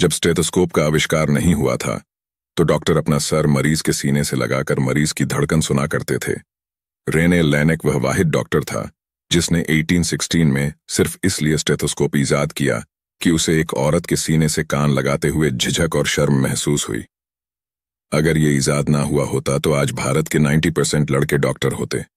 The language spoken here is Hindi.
जब स्टेथोस्कोप का आविष्कार नहीं हुआ था तो डॉक्टर अपना सर मरीज के सीने से लगाकर मरीज की धड़कन सुना करते थे रेने लैनेक वह वाहिद डॉक्टर था जिसने 1816 में सिर्फ इसलिए स्टेथोस्कोप ईजाद किया कि उसे एक औरत के सीने से कान लगाते हुए झिझक और शर्म महसूस हुई अगर ये ईजाद ना हुआ होता तो आज भारत के 90 परसेंट लड़के डॉक्टर होते